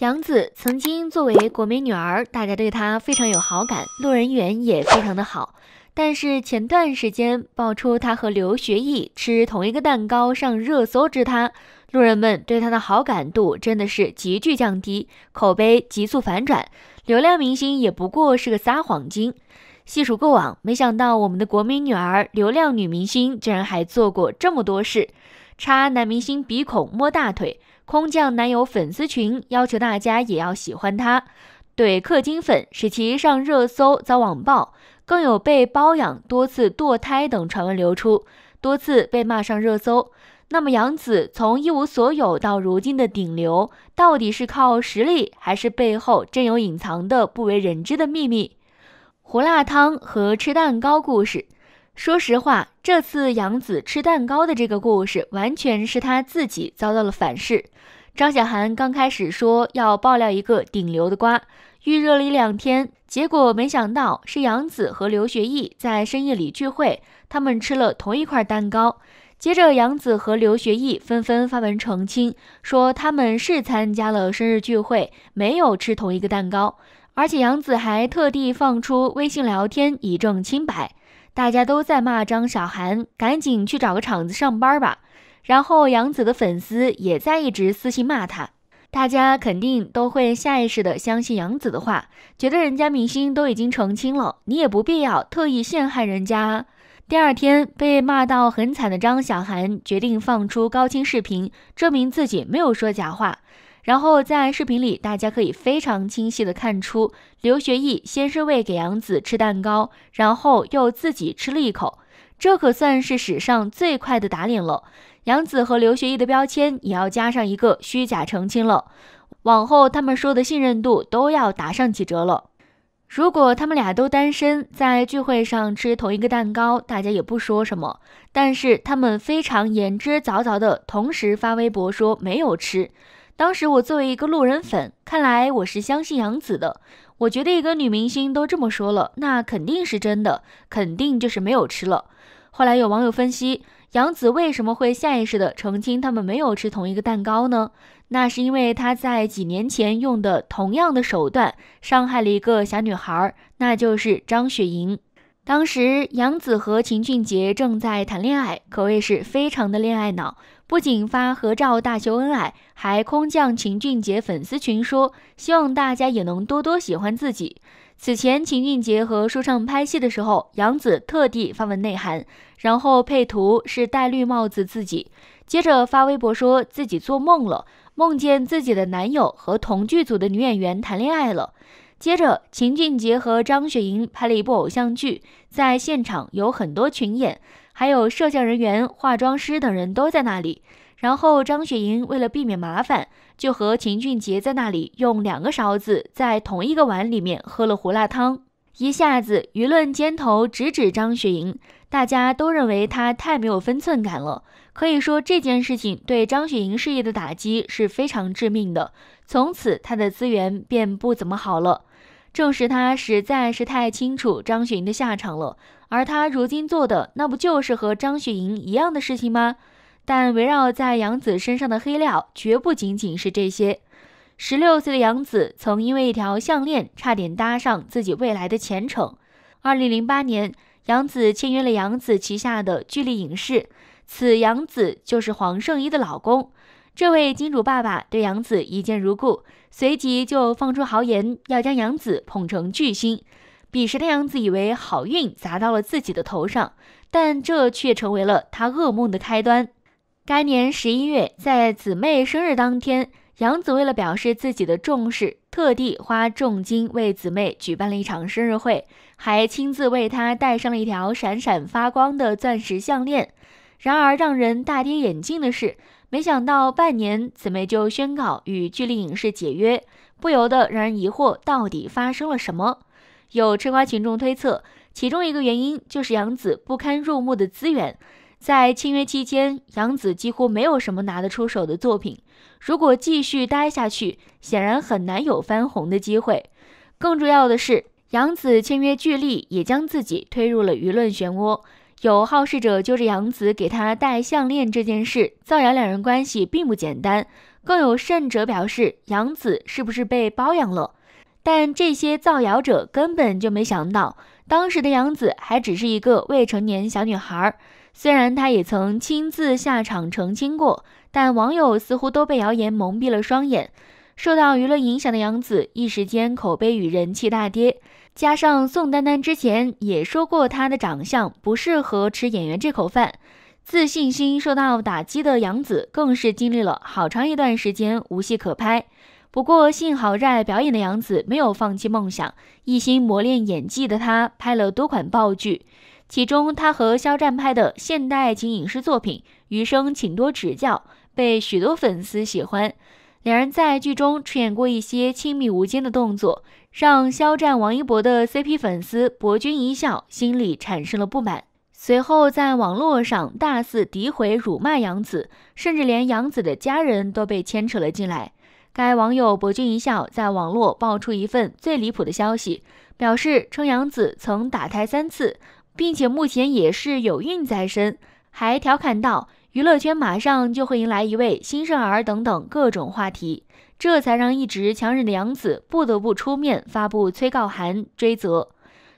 杨子曾经作为国美女儿，大家对她非常有好感，路人缘也非常的好。但是前段时间爆出她和刘学义吃同一个蛋糕上热搜之她，路人们对她的好感度真的是急剧降低，口碑急速反转。流量明星也不过是个撒谎精。细数过往，没想到我们的国民女儿、流量女明星，竟然还做过这么多事：插男明星鼻孔、摸大腿。空降男友粉丝群，要求大家也要喜欢他，怼氪金粉，使其上热搜遭网暴，更有被包养、多次堕胎等传闻流出，多次被骂上热搜。那么，杨紫从一无所有到如今的顶流，到底是靠实力，还是背后真有隐藏的不为人知的秘密？胡辣汤和吃蛋糕故事。说实话，这次杨紫吃蛋糕的这个故事，完全是他自己遭到了反噬。张小涵刚开始说要爆料一个顶流的瓜，预热了一两天，结果没想到是杨紫和刘学义在深夜里聚会，他们吃了同一块蛋糕。接着，杨紫和刘学义纷纷发文澄清，说他们是参加了生日聚会，没有吃同一个蛋糕。而且，杨紫还特地放出微信聊天，以证清白。大家都在骂张小涵，赶紧去找个厂子上班吧。然后杨子的粉丝也在一直私信骂他，大家肯定都会下意识的相信杨子的话，觉得人家明星都已经澄清了，你也不必要特意陷害人家。第二天被骂到很惨的张小涵决定放出高清视频，证明自己没有说假话。然后在视频里，大家可以非常清晰的看出，刘学义先是喂给杨子吃蛋糕，然后又自己吃了一口，这可算是史上最快的打脸了。杨子和刘学义的标签也要加上一个虚假澄清了，往后他们说的信任度都要打上几折了。如果他们俩都单身，在聚会上吃同一个蛋糕，大家也不说什么，但是他们非常言之凿凿的同时发微博说没有吃。当时我作为一个路人粉，看来我是相信杨紫的。我觉得一个女明星都这么说了，那肯定是真的，肯定就是没有吃了。后来有网友分析，杨紫为什么会下意识的澄清他们没有吃同一个蛋糕呢？那是因为她在几年前用的同样的手段伤害了一个小女孩，那就是张雪莹。当时杨紫和秦俊杰正在谈恋爱，可谓是非常的恋爱脑。不仅发合照大秀恩爱，还空降秦俊杰粉丝群说，希望大家也能多多喜欢自己。此前秦俊杰和舒畅拍戏的时候，杨紫特地发文内涵，然后配图是戴绿帽子自己，接着发微博说自己做梦了，梦见自己的男友和同剧组的女演员谈恋爱了。接着，秦俊杰和张雪迎拍了一部偶像剧，在现场有很多群演，还有摄像人员、化妆师等人都在那里。然后张雪迎为了避免麻烦，就和秦俊杰在那里用两个勺子在同一个碗里面喝了胡辣汤。一下子，舆论尖头直指张雪迎，大家都认为她太没有分寸感了。可以说，这件事情对张雪迎事业的打击是非常致命的。从此，他的资源便不怎么好了。正是他实在是太清楚张雪莹的下场了，而他如今做的那不就是和张雪莹一样的事情吗？但围绕在杨子身上的黑料绝不仅仅是这些。十六岁的杨子曾因为一条项链差点搭上自己未来的前程。二零零八年，杨子签约了杨子旗下的巨力影视，此杨子就是黄圣依的老公。这位金主爸爸对杨子一见如故，随即就放出豪言，要将杨子捧成巨星。彼时的杨子以为好运砸到了自己的头上，但这却成为了他噩梦的开端。该年十一月，在姊妹生日当天，杨子为了表示自己的重视，特地花重金为姊妹举办了一场生日会，还亲自为她戴上了一条闪闪发光的钻石项链。然而，让人大跌眼镜的是。没想到半年，紫妹就宣告与巨力影视解约，不由得让人疑惑到底发生了什么。有吃瓜群众推测，其中一个原因就是杨紫不堪入目的资源。在签约期间，杨紫几乎没有什么拿得出手的作品，如果继续待下去，显然很难有翻红的机会。更重要的是，杨紫签约巨力也将自己推入了舆论漩涡。有好事者揪着杨子给他戴项链这件事造谣，两人关系并不简单。更有甚者表示，杨子是不是被包养了？但这些造谣者根本就没想到，当时的杨子还只是一个未成年小女孩。虽然她也曾亲自下场澄清过，但网友似乎都被谣言蒙蔽了双眼。受到舆论影响的杨子，一时间口碑与人气大跌。加上宋丹丹之前也说过她的长相不适合吃演员这口饭，自信心受到打击的杨紫更是经历了好长一段时间无戏可拍。不过幸好热爱表演的杨紫没有放弃梦想，一心磨练演技的她拍了多款爆剧，其中她和肖战拍的现代爱情影视作品《余生，请多指教》被许多粉丝喜欢。两人在剧中出演过一些亲密无间的动作，让肖战、王一博的 CP 粉丝博君一笑心里产生了不满。随后在网络上大肆诋毁、辱骂杨紫，甚至连杨紫的家人都被牵扯了进来。该网友博君一笑在网络爆出一份最离谱的消息，表示称杨紫曾打胎三次，并且目前也是有孕在身，还调侃道。娱乐圈马上就会迎来一位新生儿，等等各种话题，这才让一直强忍的杨紫不得不出面发布催告函追责。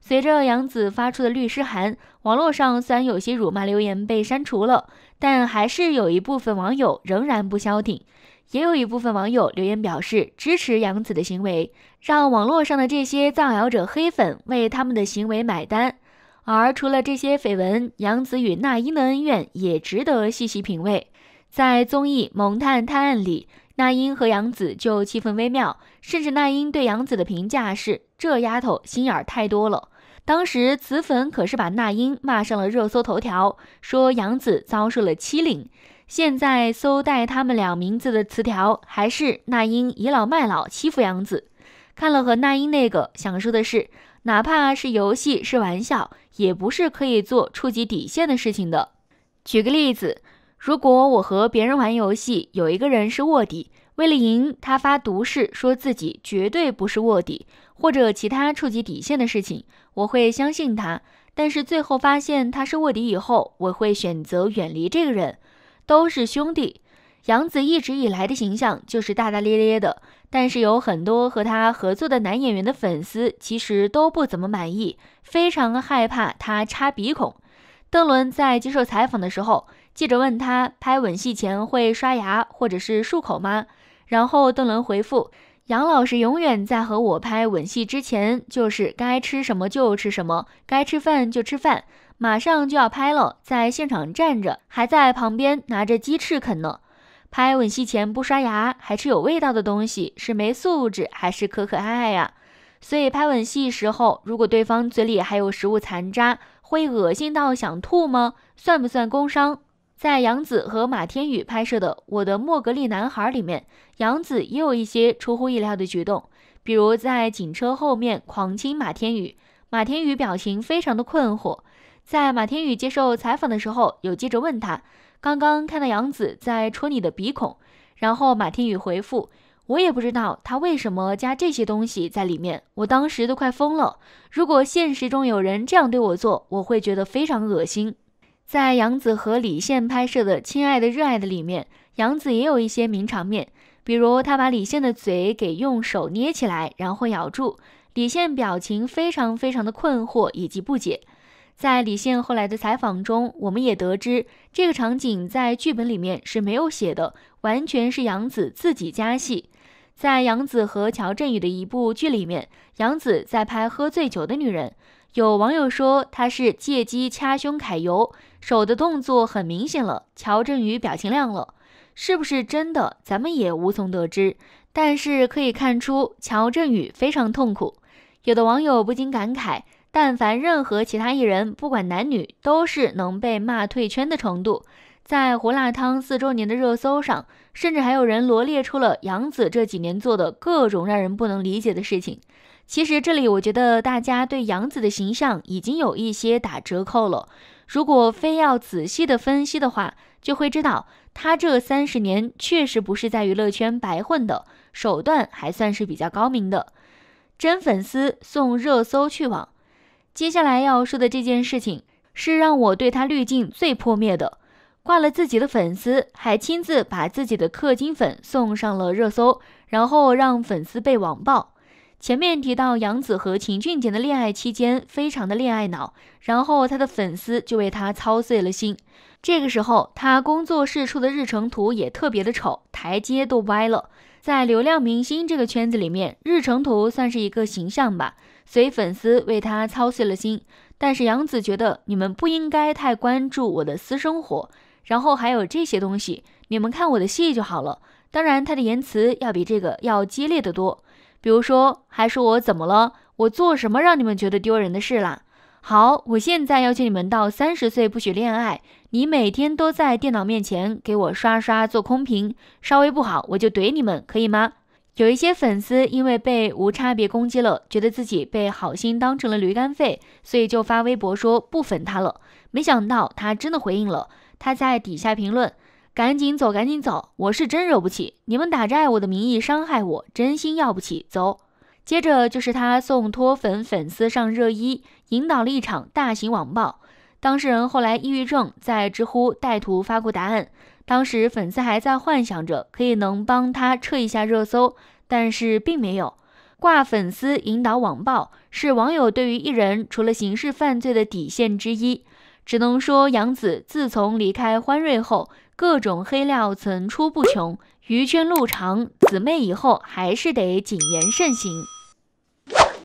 随着杨紫发出的律师函，网络上虽然有些辱骂留言被删除了，但还是有一部分网友仍然不消停。也有一部分网友留言表示支持杨紫的行为，让网络上的这些造谣者黑粉为他们的行为买单。而除了这些绯闻，杨紫与那英的恩怨也值得细细品味。在综艺《萌探探案》里，那英和杨紫就气氛微妙，甚至那英对杨紫的评价是“这丫头心眼太多了”。当时紫粉可是把那英骂上了热搜头条，说杨紫遭受了欺凌。现在搜带他们俩名字的词条，还是那英倚老卖老欺负杨紫。看了和那英那个，想说的是。哪怕是游戏是玩笑，也不是可以做触及底线的事情的。举个例子，如果我和别人玩游戏，有一个人是卧底，为了赢，他发毒誓说自己绝对不是卧底，或者其他触及底线的事情，我会相信他。但是最后发现他是卧底以后，我会选择远离这个人。都是兄弟。杨紫一直以来的形象就是大大咧咧的，但是有很多和她合作的男演员的粉丝其实都不怎么满意，非常害怕她插鼻孔。邓伦在接受采访的时候，记者问他拍吻戏前会刷牙或者是漱口吗？然后邓伦回复：“杨老师永远在和我拍吻戏之前，就是该吃什么就吃什么，该吃饭就吃饭，马上就要拍了，在现场站着，还在旁边拿着鸡翅啃呢。”拍吻戏前不刷牙，还吃有味道的东西，是没素质还是可可爱爱、呀？所以拍吻戏时候，如果对方嘴里还有食物残渣，会恶心到想吐吗？算不算工伤？在杨紫和马天宇拍摄的《我的莫格利男孩》里面，杨紫也有一些出乎意料的举动，比如在警车后面狂亲马天宇，马天宇表情非常的困惑。在马天宇接受采访的时候，有记者问他。刚刚看到杨子在戳你的鼻孔，然后马天宇回复我也不知道他为什么加这些东西在里面，我当时都快疯了。如果现实中有人这样对我做，我会觉得非常恶心。在杨子和李现拍摄的《亲爱的热爱的》里面，杨子也有一些名场面，比如他把李现的嘴给用手捏起来，然后咬住，李现表情非常非常的困惑以及不解。在李现后来的采访中，我们也得知这个场景在剧本里面是没有写的，完全是杨紫自己加戏。在杨紫和乔振宇的一部剧里面，杨紫在拍喝醉酒的女人，有网友说她是借机掐胸揩油，手的动作很明显了，乔振宇表情亮了，是不是真的，咱们也无从得知。但是可以看出乔振宇非常痛苦，有的网友不禁感慨。但凡任何其他艺人，不管男女，都是能被骂退圈的程度。在胡辣汤四周年的热搜上，甚至还有人罗列出了杨紫这几年做的各种让人不能理解的事情。其实这里，我觉得大家对杨紫的形象已经有一些打折扣了。如果非要仔细的分析的话，就会知道她这三十年确实不是在娱乐圈白混的，手段还算是比较高明的。真粉丝送热搜去网。接下来要说的这件事情，是让我对他滤镜最破灭的。挂了自己的粉丝，还亲自把自己的氪金粉送上了热搜，然后让粉丝被网暴。前面提到杨紫和秦俊杰的恋爱期间，非常的恋爱脑，然后他的粉丝就为他操碎了心。这个时候，他工作室出的日程图也特别的丑，台阶都歪了。在流量明星这个圈子里面，日程图算是一个形象吧。所以粉丝为他操碎了心，但是杨子觉得你们不应该太关注我的私生活，然后还有这些东西，你们看我的戏就好了。当然，他的言辞要比这个要激烈的多，比如说还说我怎么了，我做什么让你们觉得丢人的事啦？好，我现在要求你们到三十岁不许恋爱，你每天都在电脑面前给我刷刷做空屏，稍微不好我就怼你们，可以吗？有一些粉丝因为被无差别攻击了，觉得自己被好心当成了驴肝肺，所以就发微博说不粉他了。没想到他真的回应了，他在底下评论：“赶紧走，赶紧走，我是真惹不起，你们打着爱我的名义伤害我，真心要不起。”走。接着就是他送脱粉粉丝上热衣，引导了一场大型网暴。当事人后来抑郁症，在知乎带图发过答案。当时粉丝还在幻想着可以能帮他撤一下热搜，但是并没有挂粉丝引导网暴，是网友对于艺人除了刑事犯罪的底线之一。只能说杨紫自从离开欢瑞后，各种黑料层出不穷，余圈路长，姊妹以后还是得谨言慎行。